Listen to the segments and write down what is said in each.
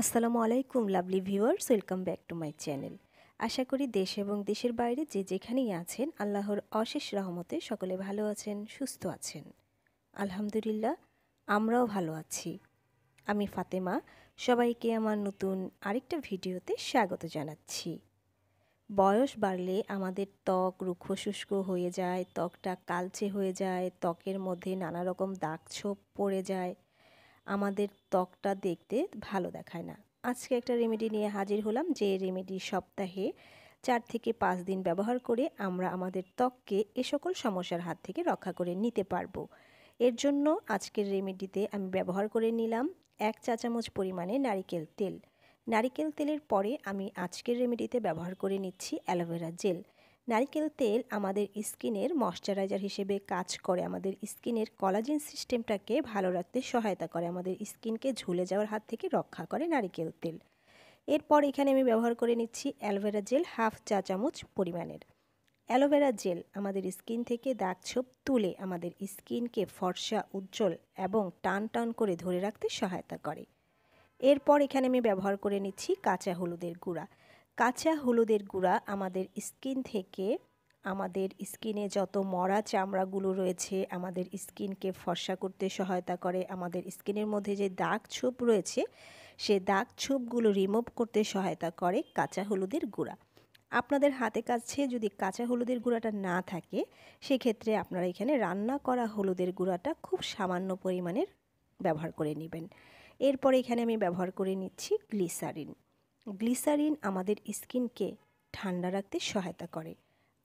আসসালামু আলাইকুম lovely viewers welcome back to my channel আশা করি দেশ এবং দেশের বাইরে যে যেখানেই আছেন আল্লাহর অশেষ রহমতে সকলে ভালো আছেন সুস্থ আছেন আলহামদুলিল্লাহ আমরাও ভালো আছি আমি ফাতেমা সবাইকে আমার নতুন আরেকটা ভিডিওতে স্বাগত জানাচ্ছি বয়স বাড়লে আমাদের ত্বক রুক্ষ শুষ্ক হয়ে যায় ত্বকটা কালচে হয়ে যায় ত্বকের মধ্যে নানা রকম দাগ ছোপ পড়ে যায় আমাদের ত্বকটা দেখতে ভালো দেখায় না আজকে একটা রেমেডি নিয়ে হাজির হলাম যে রেমেডি সপ্তাহে চার থেকে পাঁচ দিন ব্যবহার করে আমরা আমাদের ত্বককে এ সকল সমস্যার হাত থেকে রক্ষা করে নিতে পারবো এর জন্য আজকের রেমেডিতে আমি ব্যবহার করে নিলাম এক চা চামচ পরিমাণে নারিকেল তেল নারিকেল তেলের পরে আমি আজকের রেমেডিতে ব্যবহার করে নিচ্ছি অ্যালোভেরা জেল নারিকেল তেল আমাদের স্কিনের ময়শ্চারাইজার হিসেবে কাজ করে আমাদের স্কিনের কলাজিন সিস্টেমটাকে ভালো রাখতে সহায়তা করে আমাদের স্কিনকে ঝুলে যাওয়ার হাত থেকে রক্ষা করে নারিকেল তেল এরপর এখানে আমি ব্যবহার করে নিচ্ছি অ্যালোভেরা জেল হাফ চা চামচ পরিমাণের অ্যালোভেরা জেল আমাদের স্কিন থেকে দাগ ছোপ তুলে আমাদের স্কিনকে ফর্সা উজ্জ্বল এবং টান টান করে ধরে রাখতে সহায়তা করে এরপর এখানে আমি ব্যবহার করে নিচ্ছি কাঁচা হলুদের গুঁড়া কাঁচা হলুদের গুঁড়া আমাদের স্কিন থেকে আমাদের স্কিনে যত মরা চামড়াগুলো রয়েছে আমাদের স্কিনকে ফর্সা করতে সহায়তা করে আমাদের স্কিনের মধ্যে যে দাগ ছোপ রয়েছে সে দাগ ছোপগুলো রিমুভ করতে সহায়তা করে কাঁচা হলুদের গুঁড়া আপনাদের হাতে কাছে যদি কাঁচা হলুদের গুঁড়াটা না থাকে সেক্ষেত্রে আপনারা এখানে রান্না করা হলুদের গুঁড়াটা খুব সামান্য পরিমাণের ব্যবহার করে নেবেন এরপর এখানে আমি ব্যবহার করে নিচ্ছি গ্লিসারিন গ্লিসারিন আমাদের স্কিনকে ঠান্ডা রাখতে সহায়তা করে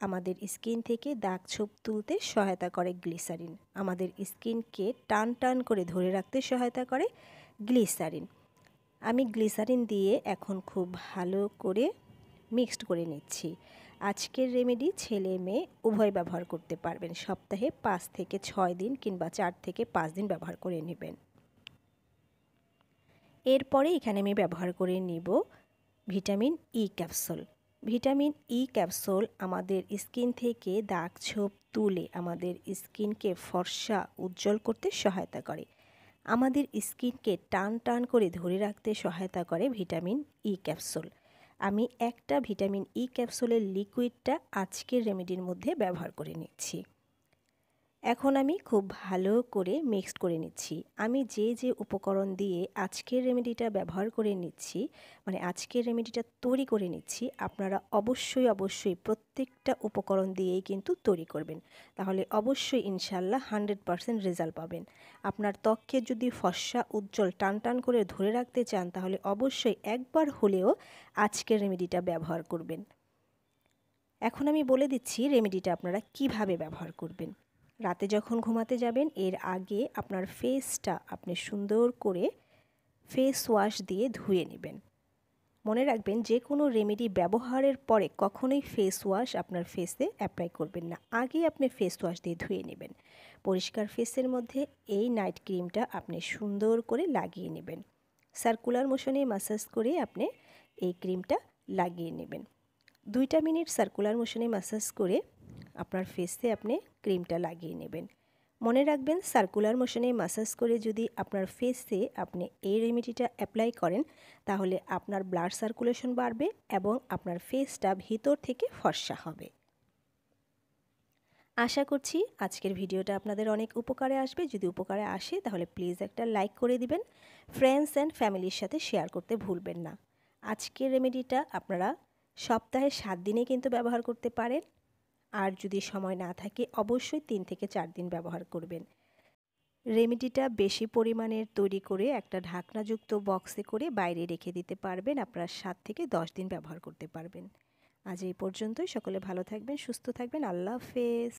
আমাদের স্কিন থেকে দাগ ছোপ তুলতে সহায়তা করে গ্লিসারিন আমাদের স্কিনকে টান টান করে ধরে রাখতে সহায়তা করে গ্লিসারিন আমি গ্লিসারিন দিয়ে এখন খুব ভালো করে মিক্সড করে নিচ্ছি আজকের রেমেডি ছেলে মেয়ে উভয় ব্যবহার করতে পারবেন সপ্তাহে পাঁচ থেকে ছয় দিন কিংবা চার থেকে পাঁচ দিন ব্যবহার করে নেবেন এরপরে এখানে আমি ব্যবহার করে নিব vitamin E e capsule vitamin E e capsule আমাদের স্কিন থেকে দাগ ছোপ তুলে আমাদের স্কিনকে ফর্সা উজ্জ্বল করতে সহায়তা করে আমাদের স্কিনকে টান টান করে ধরে রাখতে সহায়তা করে ভিটামিন ই e ক্যাপসুল আমি একটা ভিটামিন ই ক্যাপসুলের লিকুইডটা আজকের রেমেডির মধ্যে ব্যবহার করে নিচ্ছি এখন আমি খুব ভালো করে মিক্সড করে নিচ্ছি আমি যে যে উপকরণ দিয়ে আজকের রেমেডিটা ব্যবহার করে নিচ্ছি মানে আজকের রেমেডিটা তৈরি করে নিচ্ছি আপনারা অবশ্যই অবশ্যই প্রত্যেকটা উপকরণ দিয়েই কিন্তু তৈরি করবেন তাহলে অবশ্যই ইনশাল্লাহ হান্ড্রেড পারসেন্ট রেজাল্ট পাবেন আপনার ত্বককে যদি ফর্সা উজ্জ্বল টান টান করে ধরে রাখতে চান তাহলে অবশ্যই একবার হলেও আজকের রেমেডিটা ব্যবহার করবেন এখন আমি বলে দিচ্ছি রেমেডিটা আপনারা কিভাবে ব্যবহার করবেন রাতে যখন ঘুমাতে যাবেন এর আগে আপনার ফেসটা আপনি সুন্দর করে ফেস ওয়াশ দিয়ে ধুয়ে নেবেন মনে রাখবেন যে কোনো রেমেডি ব্যবহারের পরে কখনোই ফেস ওয়াশ আপনার ফেসে অ্যাপ্লাই করবেন না আগে আপনি ফেস ওয়াশ দিয়ে ধুয়ে নেবেন পরিষ্কার ফেসের মধ্যে এই নাইট ক্রিমটা আপনি সুন্দর করে লাগিয়ে নেবেন সার্কুলার মোশনে মাসাজ করে আপনি এই ক্রিমটা লাগিয়ে নেবেন দুইটা মিনিট সার্কুলার মোশনে মাসাজ করে আপনার ফেসে আপনি ক্রিমটা লাগিয়ে নেবেন মনে রাখবেন সার্কুলার মোশনে মাসাজ করে যদি আপনার ফেসে আপনি এই রেমেডিটা অ্যাপ্লাই করেন তাহলে আপনার ব্লাড সার্কুলেশন বাড়বে এবং আপনার ফেসটা ভিতর থেকে ফর্সা হবে আশা করছি আজকের ভিডিওটা আপনাদের অনেক উপকারে আসবে যদি উপকারে আসে তাহলে প্লিজ একটা লাইক করে দিবেন ফ্রেন্ডস অ্যান্ড ফ্যামিলির সাথে শেয়ার করতে ভুলবেন না আজকের রেমেডিটা আপনারা সপ্তাহে সাত দিনে কিন্তু ব্যবহার করতে পারেন আর যদি সময় না থাকে অবশ্যই তিন থেকে চার দিন ব্যবহার করবেন রেমেডিটা বেশি পরিমাণের তৈরি করে একটা ঢাকনাযুক্ত বক্সে করে বাইরে রেখে দিতে পারবেন আপনার সাত থেকে দশ দিন ব্যবহার করতে পারবেন আজ এই পর্যন্তই সকলে ভালো থাকবেন সুস্থ থাকবেন আল্লাহ হাফেজ